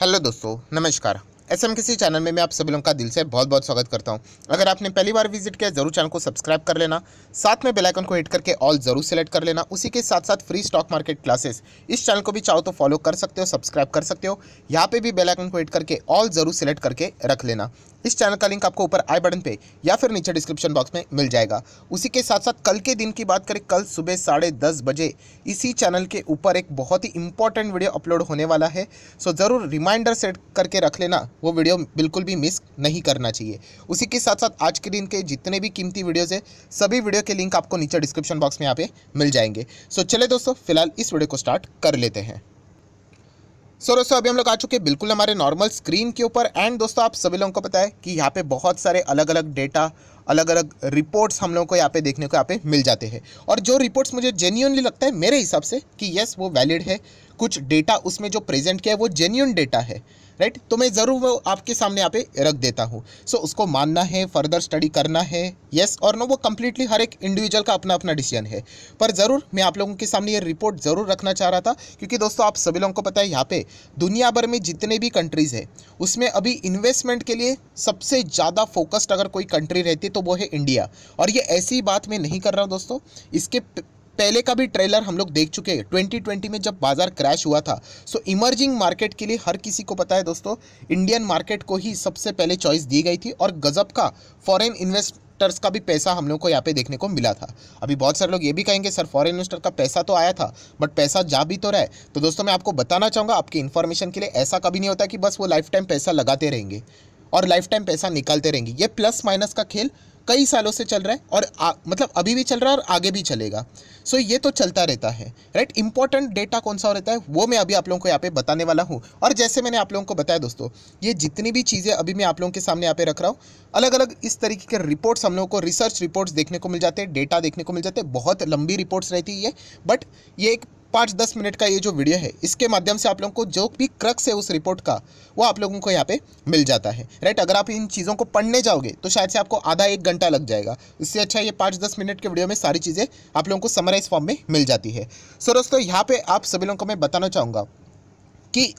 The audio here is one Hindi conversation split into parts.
हेलो दोस्तों नमस्कार एस एम किसी चैनल में मैं आप सभी लोगों का दिल से बहुत बहुत स्वागत करता हूं अगर आपने पहली बार विजिट किया जरूर चैनल को सब्सक्राइब कर लेना साथ में बेल आइकन को हिट करके ऑल जरूर सेलेक्ट कर लेना उसी के साथ साथ फ्री स्टॉक मार्केट क्लासेस इस चैनल को भी चाहो तो फॉलो कर सकते हो सब्सक्राइब कर सकते हो यहाँ पर भी बेलाइकन को हिट करके ऑल जरूर सेलेक्ट करके रख लेना इस चैनल का लिंक आपको ऊपर आई बटन पे या फिर नीचे डिस्क्रिप्शन बॉक्स में मिल जाएगा उसी के साथ साथ कल के दिन की बात करें कल सुबह साढ़े दस बजे इसी चैनल के ऊपर एक बहुत ही इंपॉर्टेंट वीडियो अपलोड होने वाला है सो ज़रूर रिमाइंडर सेट करके रख लेना वो वीडियो बिल्कुल भी मिस नहीं करना चाहिए उसी के साथ साथ आज के दिन के जितने भी कीमती वीडियोज़ है सभी वीडियो के लिंक आपको नीचे डिस्क्रिप्शन बॉक्स में यहाँ पे मिल जाएंगे सो चले दोस्तों फिलहाल इस वीडियो को स्टार्ट कर लेते हैं सो दोस्तों अभी हम लोग आ चुके हैं बिल्कुल हमारे नॉर्मल स्क्रीन के ऊपर एंड दोस्तों आप सभी लोगों को पता है कि यहाँ पे बहुत सारे अलग अलग डेटा अलग अलग रिपोर्ट्स हम लोगों को यहाँ पे देखने को यहाँ पे मिल जाते हैं और जो रिपोर्ट्स मुझे जेन्यूनली लगता है मेरे हिसाब से कि यस वो वैलिड है कुछ डेटा उसमें जो प्रेजेंट किया है वो जेन्यून डेटा है राइट तो मैं ज़रूर वो आपके सामने यहाँ पे रख देता हूँ सो so, उसको मानना है फर्दर स्टडी करना है येस yes और नो वो कम्प्लीटली हर एक इंडिविजुअल का अपना अपना डिसीजन है पर ज़रूर मैं आप लोगों के सामने ये रिपोर्ट ज़रूर रखना चाह रहा था क्योंकि दोस्तों आप सभी लोगों को पता है यहाँ पे दुनिया भर में जितने भी कंट्रीज़ है उसमें अभी इन्वेस्टमेंट के लिए सबसे ज़्यादा फोकस्ड अगर कोई कंट्री रहती तो वो है इंडिया और ये ऐसी बात मैं नहीं कर रहा हूँ दोस्तों इसके पहले का भी ट्रेलर हम लोग देख चुके हैं 2020 में जब बाज़ार क्रैश हुआ था सो इमर्जिंग मार्केट के लिए हर किसी को पता है दोस्तों इंडियन मार्केट को ही सबसे पहले चॉइस दी गई थी और गजब का फॉरेन इन्वेस्ट इन्वेस्टर्स का भी पैसा हम लोग को यहाँ पे देखने को मिला था अभी बहुत सारे लोग ये भी कहेंगे सर फॉरेन इन्वेस्टर का पैसा तो आया था बट पैसा जा भी तो रहा है तो दोस्तों मैं आपको बताना चाहूँगा आपकी इन्फॉर्मेशन के लिए ऐसा कभी नहीं होता कि बस वो लाइफ टाइम पैसा लगाते रहेंगे और लाइफ टाइम पैसा निकालते रहेंगे ये प्लस माइनस का खेल कई सालों से चल रहा है और आ, मतलब अभी भी चल रहा है और आगे भी चलेगा सो so, ये तो चलता रहता है राइट इंपॉर्टेंट डेटा कौन सा रहता है वो मैं अभी आप लोगों को यहाँ पे बताने वाला हूँ और जैसे मैंने आप लोगों को बताया दोस्तों ये जितनी भी चीज़ें अभी मैं आप लोगों के सामने यहाँ पे रख रहा हूँ अलग अलग इस तरीके के रिपोर्ट्स हम लोगों को रिसर्च रिपोर्ट्स देखने को मिल जाते हैं डेटा देखने को मिल जाते हैं बहुत लंबी रिपोर्ट्स रहती है बट ये एक पाँच दस मिनट का ये जो वीडियो है इसके माध्यम से आप लोगों को जो भी क्रक्स है उस रिपोर्ट का वो आप लोगों को यहाँ पे मिल जाता है राइट अगर आप इन चीज़ों को पढ़ने जाओगे तो शायद से आपको आधा एक घंटा लग जाएगा इससे अच्छा ये पाँच दस मिनट के वीडियो में सारी चीज़ें आप लोगों को समराइज फॉर्म में मिल जाती है सो दोस्तों यहाँ पर आप सभी लोगों को मैं बताना चाहूँगा कि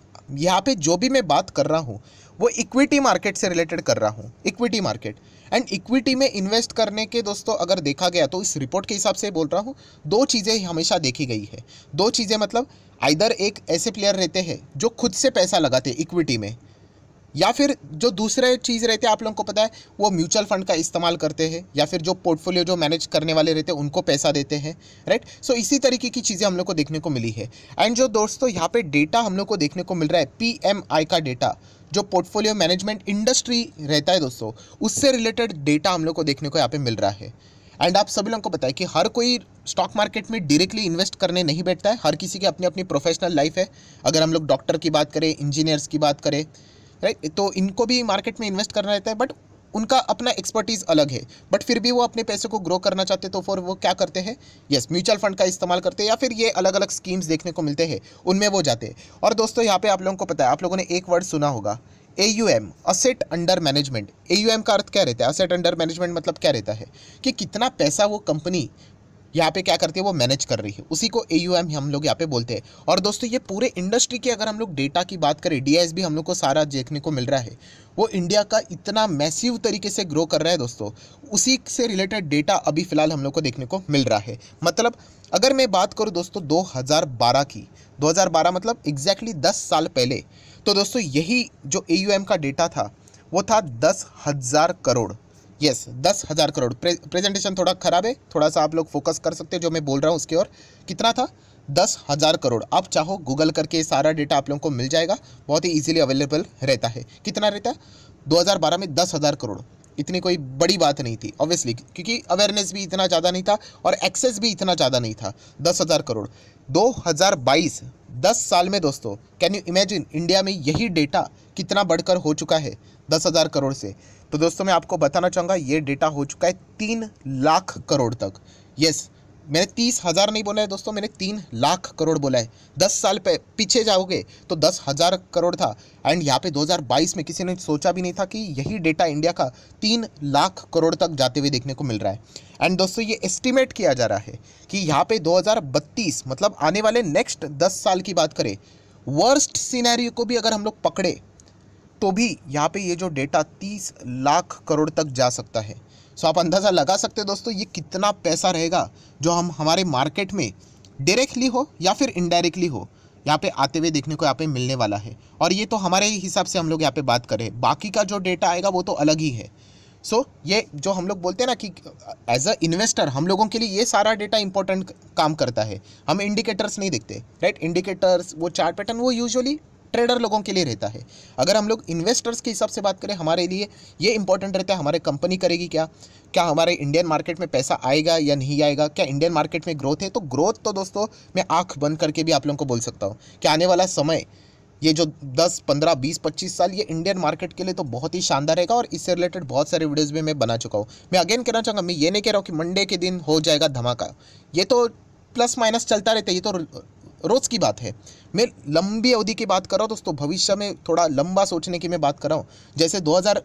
यहाँ पर जो भी मैं बात कर रहा हूँ वो इक्विटी मार्केट से रिलेटेड कर रहा हूँ इक्विटी मार्केट एंड इक्विटी में इन्वेस्ट करने के दोस्तों अगर देखा गया तो इस रिपोर्ट के हिसाब से बोल रहा हूँ दो चीज़ें हमेशा देखी गई है दो चीज़ें मतलब आइधर एक ऐसे प्लेयर रहते हैं जो खुद से पैसा लगाते इक्विटी में या फिर जो दूसरे चीज़ रहते हैं आप लोगों को पता है वो म्यूचुअल फंड का इस्तेमाल करते हैं या फिर जो पोर्टफोलियो जो मैनेज करने वाले रहते हैं उनको पैसा देते हैं राइट सो so, इसी तरीके की चीज़ें हम लोग को देखने को मिली है एंड जो दोस्तों यहाँ पे डेटा हम लोग को देखने को मिल रहा है पी का डेटा जो पोर्टफोलियो मैनेजमेंट इंडस्ट्री रहता है दोस्तों उससे रिलेटेड डेटा हम लोग को देखने को यहाँ पे मिल रहा है एंड आप सभी लोगों को बताए कि हर कोई स्टॉक मार्केट में डायरेक्टली इन्वेस्ट करने नहीं बैठता है हर किसी की अपनी अपनी प्रोफेशनल लाइफ है अगर हम लोग डॉक्टर की बात करें इंजीनियर्स की बात करें राइट तो इनको भी मार्केट में इन्वेस्ट करना रहता है बट उनका अपना एक्सपर्टीज़ अलग है बट फिर भी वो अपने पैसे को ग्रो करना चाहते हैं तो फिर वो क्या करते हैं यस म्यूचुअल फंड का इस्तेमाल करते हैं या फिर ये अलग अलग स्कीम्स देखने को मिलते हैं उनमें वो जाते हैं और दोस्तों यहाँ पे आप लोगों को पता है आप लोगों ने एक वर्ड सुना होगा A U M asset under management A U M का अर्थ क्या रहता है असेट अंडर मैनेजमेंट मतलब क्या रहता है कि कितना पैसा वो कंपनी यहाँ पे क्या करती है वो मैनेज कर रही है उसी को ए हम लोग यहाँ पे बोलते हैं और दोस्तों ये पूरे इंडस्ट्री की अगर हम लोग डेटा की बात करें डी हम लोग को सारा देखने को मिल रहा है वो इंडिया का इतना मैसिव तरीके से ग्रो कर रहा है दोस्तों उसी से रिलेटेड डेटा अभी फ़िलहाल हम लोग को देखने को मिल रहा है मतलब अगर मैं बात करूँ दोस्तों बारह की बारह मतलब एग्जैक्टली दस साल पहले तो दोस्तों यही जो ए का डेटा था वो था दस हज़ार करोड़ यस दस हज़ार करोड़ प्रे, प्रेजेंटेशन थोड़ा ख़राब है थोड़ा सा आप लोग फोकस कर सकते हो जो मैं बोल रहा हूँ उसके ओर कितना था दस हज़ार करोड़ आप चाहो गूगल करके सारा डेटा आप लोगों को मिल जाएगा बहुत ही इजीली अवेलेबल रहता है कितना रहता है दो में दस हज़ार करोड़ इतनी कोई बड़ी बात नहीं थी ऑब्वियसली क्योंकि अवेयरनेस भी इतना ज़्यादा नहीं था और एक्सेस भी इतना ज़्यादा नहीं था दस हज़ार करोड़ 2022 दस साल में दोस्तों कैन यू इमेजिन इंडिया में यही डेटा कितना बढ़कर हो चुका है दस हज़ार करोड़ से तो दोस्तों मैं आपको बताना चाहूँगा ये डेटा हो चुका है तीन लाख करोड़ तक यस मैंने तीस हज़ार नहीं बोला है दोस्तों मैंने तीन लाख करोड़ बोला है दस साल पे पीछे जाओगे तो दस हज़ार करोड़ था एंड यहाँ पे 2022 में किसी ने सोचा भी नहीं था कि यही डेटा इंडिया का तीन लाख करोड़ तक जाते हुए देखने को मिल रहा है एंड दोस्तों ये एस्टिमेट किया जा रहा है कि यहाँ पर दो मतलब आने वाले नेक्स्ट दस साल की बात करें वर्स्ट सीनैरियो को भी अगर हम लोग पकड़े तो भी यहाँ पे ये जो डेटा तीस लाख करोड़ तक जा सकता है सो आप अंदाज़ा लगा सकते हैं दोस्तों ये कितना पैसा रहेगा जो हम हमारे मार्केट में डायरेक्टली हो या फिर इनडायरेक्टली हो यहाँ पे आते हुए देखने को यहाँ पे मिलने वाला है और ये तो हमारे हिसाब से हम लोग यहाँ पे बात करें बाकी का जो डेटा आएगा वो तो अलग ही है सो so, ये जो हम लोग बोलते हैं ना कि एज अ इन्वेस्टर हम लोगों के लिए ये सारा डेटा इंपॉर्टेंट काम करता है हम इंडिकेटर्स नहीं देखते राइट right? इंडिकेटर्स वो चार्ट पैटर्न वो यूजुअली ट्रेडर लोगों के लिए रहता है अगर हम लोग इन्वेस्टर्स के हिसाब से बात करें हमारे लिए ये इंपॉर्टेंट रहता है हमारे कंपनी करेगी क्या क्या हमारे इंडियन मार्केट में पैसा आएगा या नहीं आएगा क्या इंडियन मार्केट में ग्रोथ है तो ग्रोथ तो दोस्तों मैं आँख बंद करके भी आप लोगों को बोल सकता हूँ कि आने वाला समय ये जो 10, 15, 20, 25 साल ये इंडियन मार्केट के लिए तो बहुत ही शानदार रहेगा और इससे रिलेटेड बहुत सारे वीडियोज़ भी मैं बना चुका हूँ मैं अगेन कहना चाहूँगा मैं ये नहीं कह रहा हूँ कि मंडे के दिन हो जाएगा धमाका ये तो प्लस माइनस चलता रहता है ये तो रोज़ की बात है मैं लंबी अवधि की बात कर रहा हूँ दोस्तों भविष्य में थोड़ा लंबा सोचने की मैं बात कर रहा हूँ जैसे 2000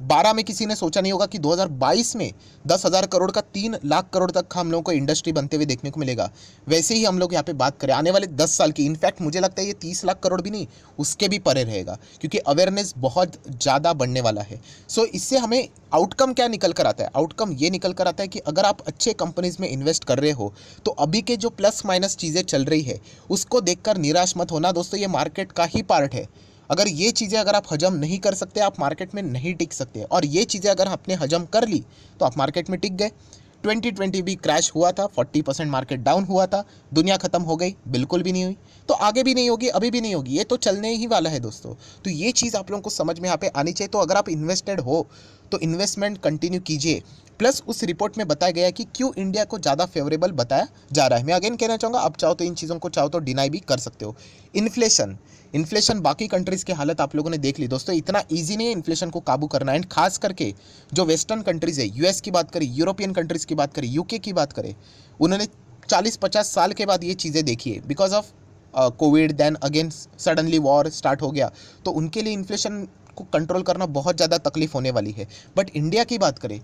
2012 में किसी ने सोचा नहीं होगा कि 2022 में दस हज़ार करोड़ का तीन लाख करोड़ तक हम लोगों को इंडस्ट्री बनते हुए देखने को मिलेगा वैसे ही हम लोग यहाँ पे बात करें आने वाले 10 साल की इनफैक्ट मुझे लगता है ये 30 लाख करोड़ भी नहीं उसके भी परे रहेगा क्योंकि अवेयरनेस बहुत ज़्यादा बढ़ने वाला है सो so, इससे हमें आउटकम क्या निकल कर आता है आउटकम ये निकल कर आता है कि अगर आप अच्छे कंपनीज़ में इन्वेस्ट कर रहे हो तो अभी के जो प्लस माइनस चीज़ें चल रही है उसको देखकर निराश मत होना दोस्तों ये मार्केट का ही पार्ट है अगर ये चीज़ें अगर आप हजम नहीं कर सकते आप मार्केट में नहीं टिक सकते और ये चीज़ें अगर आपने हजम कर ली तो आप मार्केट में टिक गए 2020 भी क्रैश हुआ था 40 परसेंट मार्केट डाउन हुआ था दुनिया ख़त्म हो गई बिल्कुल भी नहीं हुई तो आगे भी नहीं होगी अभी भी नहीं होगी ये तो चलने ही वाला है दोस्तों तो ये चीज़ आप लोगों को समझ में यहाँ पे आनी चाहिए तो अगर आप इन्वेस्टेड हो तो इन्वेस्टमेंट कंटिन्यू कीजिए प्लस उस रिपोर्ट में बताया गया कि क्यों इंडिया को ज़्यादा फेवरेबल बताया जा रहा है मैं अगेन कहना चाहूँगा आप चाहो तो इन चीज़ों को चाहो तो डिनाई भी कर सकते हो इन्फ्लेशन इन्फ्लेशन बाकी कंट्रीज़ की हालत आप लोगों ने देख ली दोस्तों इतना ईजी नहीं है इन्फ्लेशन को काबू करना एंड खास करके जो वेस्टर्न कंट्रीज़ है यूएस की बात करें यूरोपियन कंट्रीज़ की बात करें यूके की बात करें उन्होंने चालीस पचास साल के बाद ये चीज़ें देखी है because of Covid then again suddenly war start हो गया तो उनके लिए इन्फ्लेशन आपको कंट्रोल करना बहुत ज़्यादा तकलीफ होने वाली है बट इंडिया की बात करें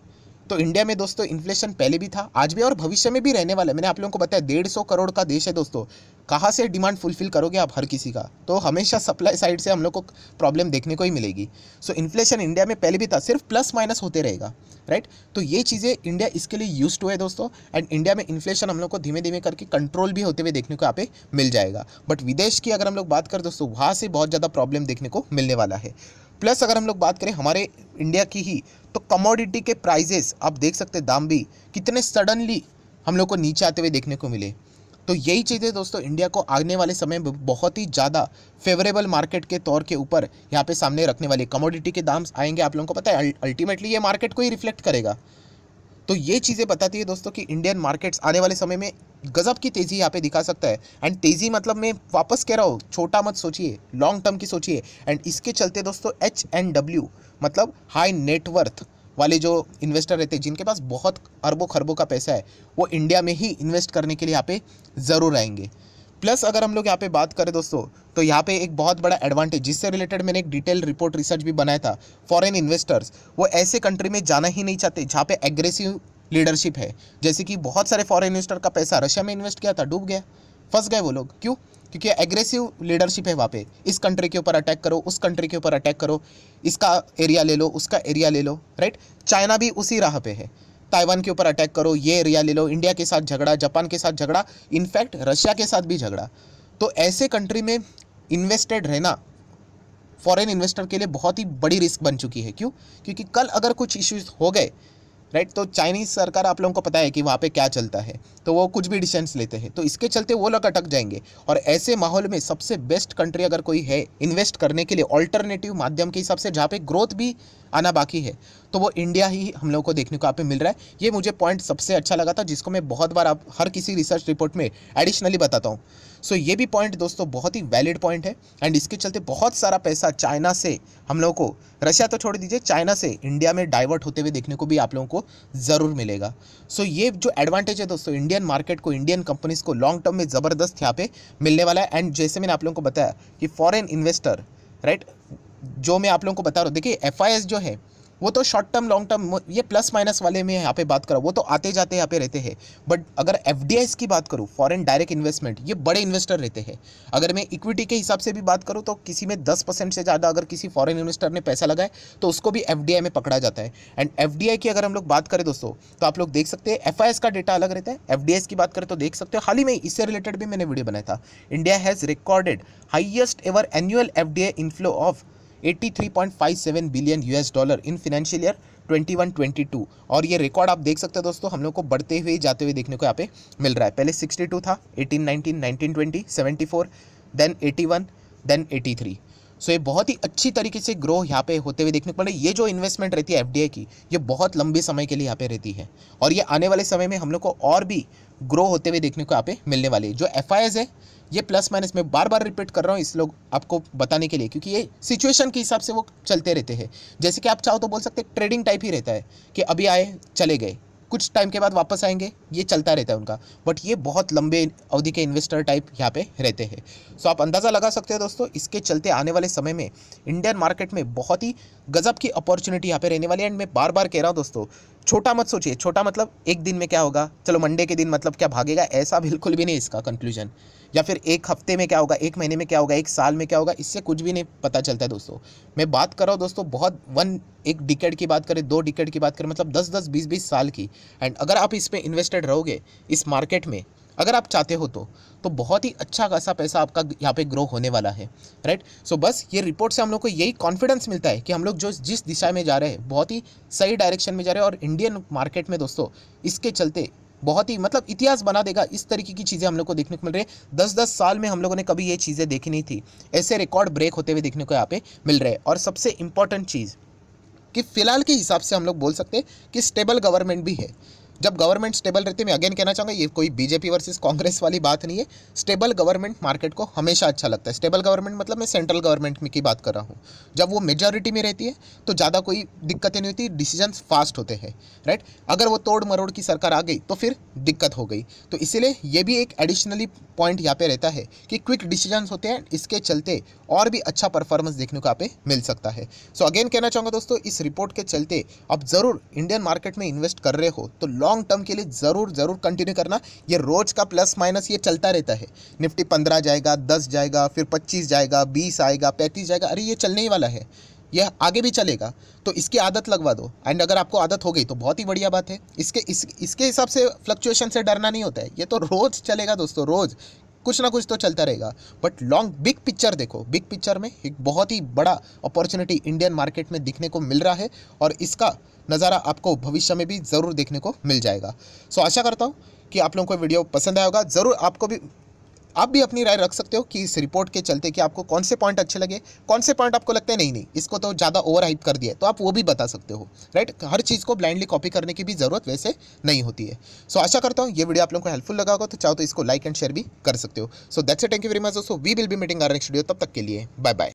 तो इंडिया में दोस्तों इन्फ्लेशन पहले भी था आज भी और भविष्य में भी रहने वाला है मैंने आप लोगों को बताया डेढ़ सौ करोड़ का देश है दोस्तों कहाँ से डिमांड फुलफिल करोगे आप हर किसी का तो हमेशा सप्लाई साइड से हम लोग को प्रॉब्लम देखने को ही मिलेगी सो इन्फ्लेशन इंडिया में पहले भी था सिर्फ प्लस माइनस होते रहेगा राइट तो ये चीज़ें इंडिया इसके लिए यूज टू है दोस्तों एंड इंडिया में इन्फ्लेशन हम लोग को धीमे धीमे करके कंट्रोल भी होते हुए देखने को यहाँ पे मिल जाएगा बट विदेश की अगर हम लोग बात करें दोस्तों वहाँ से बहुत ज़्यादा प्रॉब्लम देखने को मिलने वाला है प्लस अगर हम लोग बात करें हमारे इंडिया की ही तो कमोडिटी के प्राइजेस आप देख सकते हैं दाम भी कितने सडनली हम लोग को नीचे आते हुए देखने को मिले तो यही चीज़ें दोस्तों इंडिया को आने वाले समय में बहुत ही ज़्यादा फेवरेबल मार्केट के तौर के ऊपर यहाँ पे सामने रखने वाले कमोडिटी के दाम आएंगे आप लोगों को पता है अल्टीमेटली ये मार्केट को ही रिफ्लेक्ट करेगा तो ये चीज़ें बताती है दोस्तों कि इंडियन मार्केट्स आने वाले समय में गजब की तेज़ी यहाँ पे दिखा सकता है एंड तेज़ी मतलब मैं वापस कह रहा हूँ छोटा मत सोचिए लॉन्ग टर्म की सोचिए एंड इसके चलते दोस्तों एच एंड डब्ल्यू मतलब हाई नेटवर्थ वाले जो इन्वेस्टर रहते हैं जिनके पास बहुत अरबों खरबों का पैसा है वो इंडिया में ही इन्वेस्ट करने के लिए यहाँ पे ज़रूर आएंगे प्लस अगर हम लोग यहाँ पे बात करें दोस्तों तो यहाँ पे एक बहुत बड़ा एडवांटेज जिससे रिलेटेड मैंने एक डिटेल रिपोर्ट रिसर्च भी बनाया था फॉरेन इन्वेस्टर्स वो ऐसे कंट्री में जाना ही नहीं चाहते जहाँ पे एग्रेसिव लीडरशिप है जैसे कि बहुत सारे फॉरेन इन्वेस्टर का पैसा रशिया में इन्वेस्ट किया था डूब गया फंस गए वो लोग क्यों क्योंकि एग्रेसिव लीडरशिप है वहाँ पे इस कंट्री के ऊपर अटैक करो उस कंट्री के ऊपर अटैक करो इसका एरिया ले लो उसका एरिया ले लो राइट चाइना भी उसी राह पे है ताइवान के ऊपर अटैक करो ये एरिया ले लो इंडिया के साथ झगड़ा जापान के साथ झगड़ा इनफैक्ट रशिया के साथ भी झगड़ा तो ऐसे कंट्री में इन्वेस्टेड रहना फॉरेन इन्वेस्टर के लिए बहुत ही बड़ी रिस्क बन चुकी है क्यों क्योंकि कल अगर कुछ इश्यूज हो गए राइट तो चाइनीज सरकार आप लोगों को पता है कि वहाँ पे क्या चलता है तो वो कुछ भी डिसीजंस लेते हैं तो इसके चलते वो लोग अटक जाएंगे और ऐसे माहौल में सबसे बेस्ट कंट्री अगर कोई है इन्वेस्ट करने के लिए ऑल्टरनेटिव माध्यम के हिसाब से जहाँ पे ग्रोथ भी आना बाकी है तो वो इंडिया ही हम लोग को देखने को यहाँ पे मिल रहा है ये मुझे पॉइंट सबसे अच्छा लगा था जिसको मैं बहुत बार आप हर किसी रिसर्च रिपोर्ट में एडिशनली बताता हूँ सो ये भी पॉइंट दोस्तों बहुत ही वैलिड पॉइंट है एंड इसके चलते बहुत सारा पैसा चाइना से हम लोगों को रशिया तो छोड़ दीजिए चाइना से इंडिया में डाइवर्ट होते हुए देखने को भी आप लोगों को ज़रूर मिलेगा सो ये जो एडवांटेज है दोस्तों इंडियन मार्केट को इंडियन कंपनीज़ को लॉन्ग टर्म में ज़बरदस्त यहाँ पे मिलने वाला है एंड जैसे मैंने आप लोगों को बताया कि फॉरेन इन्वेस्टर राइट जो मैं आप लोगों को बता रहा हूँ देखिए एफ जो है वो तो शॉर्ट टर्म लॉन्ग टर्म ये प्लस माइनस वाले में यहाँ पे बात करो वो तो आते जाते यहाँ पे रहते हैं बट अगर एफ की बात करूँ फॉरेन डायरेक्ट इन्वेस्टमेंट ये बड़े इन्वेस्टर रहते हैं अगर मैं इक्विटी के हिसाब से भी बात करूँ तो किसी में दस परसेंट से ज़्यादा अगर किसी फॉरन इन्वेस्टर ने पैसा लगाए तो उसको भी एफ में पकड़ा जाता है एंड एफ की अगर हम लोग बात करें दोस्तों तो आप लोग देख सकते हैं एफ का डेटा अलग रहता है एफ की बात करें तो देख सकते हो हाल ही में इससे रिलेटेड भी मैंने वीडियो बनाया था India has recorded highest ever annual F D inflow of 83.57 billion US dollar in financial year 21-22 और ये रिकॉर्ड आप देख सकते हो दोस्तों हम लोग को बढ़ते हुए जाते हुए देखने को यहाँ पे मिल रहा है पहले 62 था 18 19 19 20 74 देन 81 देन 83 सो so, ये बहुत ही अच्छी तरीके से ग्रो यहाँ पे होते हुए देखने को मिल है ये जो इन्वेस्टमेंट रहती है एफ की ये बहुत लंबे समय के लिए यहाँ पे रहती है और ये आने वाले समय में हम लोग को और भी ग्रो होते हुए देखने को यहाँ पे मिलने वाले जो एफ है ये प्लस माइनस मैं बार बार रिपीट कर रहा हूँ इस लोग आपको बताने के लिए क्योंकि ये सिचुएशन के हिसाब से वो चलते रहते हैं जैसे कि आप चाहो तो बोल सकते हैं ट्रेडिंग टाइप ही रहता है कि अभी आए चले गए कुछ टाइम के बाद वापस आएंगे ये चलता रहता है उनका बट ये बहुत लंबे अवधि के इन्वेस्टर टाइप यहाँ पे रहते हैं सो आप अंदाज़ा लगा सकते हो दोस्तों इसके चलते आने वाले समय में इंडियन मार्केट में बहुत ही गजब की अपॉर्चुनिटी यहाँ पे रहने वाली है एंड मैं बार बार कह रहा हूँ दोस्तों छोटा मत सोचिए छोटा मतलब एक दिन में क्या होगा चलो मंडे के दिन मतलब क्या भागेगा ऐसा बिल्कुल भी नहीं इसका कंक्लूजन या फिर एक हफ्ते में क्या होगा एक महीने में क्या होगा एक साल में क्या होगा इससे कुछ भी नहीं पता चलता है दोस्तों मैं बात कर रहा हूँ दोस्तों बहुत वन एक डिकेड की बात करें दो डिकेड की बात करें मतलब दस दस बीस बीस साल की एंड अगर आप इसमें इन्वेस्टेड रहोगे इस मार्केट में अगर आप चाहते हो तो तो बहुत ही अच्छा खासा पैसा आपका यहाँ पे ग्रो होने वाला है राइट सो so बस ये रिपोर्ट से हम लोग को यही कॉन्फिडेंस मिलता है कि हम लोग जो जिस दिशा में जा रहे हैं बहुत ही सही डायरेक्शन में जा रहे हैं और इंडियन मार्केट में दोस्तों इसके चलते बहुत ही मतलब इतिहास बना देगा इस तरीके की चीज़ें हम लोग को देखने को मिल रही है दस दस साल में हम लोगों ने कभी ये चीज़ें देखी नहीं थी ऐसे रिकॉर्ड ब्रेक होते हुए देखने को यहाँ पे मिल रहे हैं और सबसे इम्पॉर्टेंट चीज़ कि फ़िलहाल के हिसाब से हम लोग बोल सकते हैं कि स्टेबल गवर्नमेंट भी है जब गवर्नमेंट स्टेबल रहती है मैं अगेन कहना चाहूँगा ये कोई बीजेपी वर्सेस कांग्रेस वाली बात नहीं है स्टेबल गवर्नमेंट मार्केट को हमेशा अच्छा लगता है स्टेबल गवर्नमेंट मतलब मैं सेंट्रल गवर्नमेंट की बात कर रहा हूँ जब वो मेजोरिटी में रहती है तो ज़्यादा कोई दिक्कतें नहीं होती डिसीजन फास्ट होते हैं राइट अगर वो तोड़ मरोड़ की सरकार आ गई तो फिर दिक्कत हो गई तो इसीलिए ये भी एक एडिशनली पॉइंट यहाँ पे रहता है कि क्विक डिसीजन होते हैं इसके चलते और भी अच्छा परफॉर्मेंस देखने को यहाँ पे मिल सकता है सो so अगेन कहना चाहूँगा दोस्तों इस रिपोर्ट के चलते आप ज़रूर इंडियन मार्केट में इन्वेस्ट कर रहे हो तो लॉन्ग टर्म के लिए ज़रूर ज़रूर कंटिन्यू करना ये रोज़ का प्लस माइनस ये चलता रहता है निफ्टी पंद्रह जाएगा दस जाएगा फिर पच्चीस जाएगा बीस आएगा पैंतीस जाएगा अरे ये चलने ही वाला है यह आगे भी चलेगा तो इसकी आदत लगवा दो एंड अगर आपको आदत हो गई तो बहुत ही बढ़िया बात है इसके इस इसके हिसाब से फ्लक्चुएशन से डरना नहीं होता है ये तो रोज़ चलेगा दोस्तों रोज़ कुछ ना कुछ तो चलता रहेगा बट लॉन्ग बिग पिक्चर देखो बिग पिक्चर में एक बहुत ही बड़ा अपॉर्चुनिटी इंडियन मार्केट में दिखने को मिल रहा है और इसका नज़ारा आपको भविष्य में भी ज़रूर देखने को मिल जाएगा सो so, आशा करता हूँ कि आप लोगों को वीडियो पसंद आएगा ज़रूर आपको भी आप भी अपनी राय रख सकते हो कि इस रिपोर्ट के चलते कि आपको कौन से पॉइंट अच्छे लगे कौन से पॉइंट आपको लगते हैं नहीं नहीं इसको तो ज़्यादा ओवर हाइप कर दिया तो आप वो भी बता सकते हो राइट हर चीज़ को ब्लाइंडली कॉपी करने की भी ज़रूरत वैसे नहीं होती है सो so, आशा करता हूँ ये वीडियो आप लोगों को हेल्पफुल लगा होगा तो चाहो तो इसको लाइक एंड शेयर भी कर सकते हो so that's a thank you very much दोस्तों we will be meeting our next video तब तक के लिए बाय बाय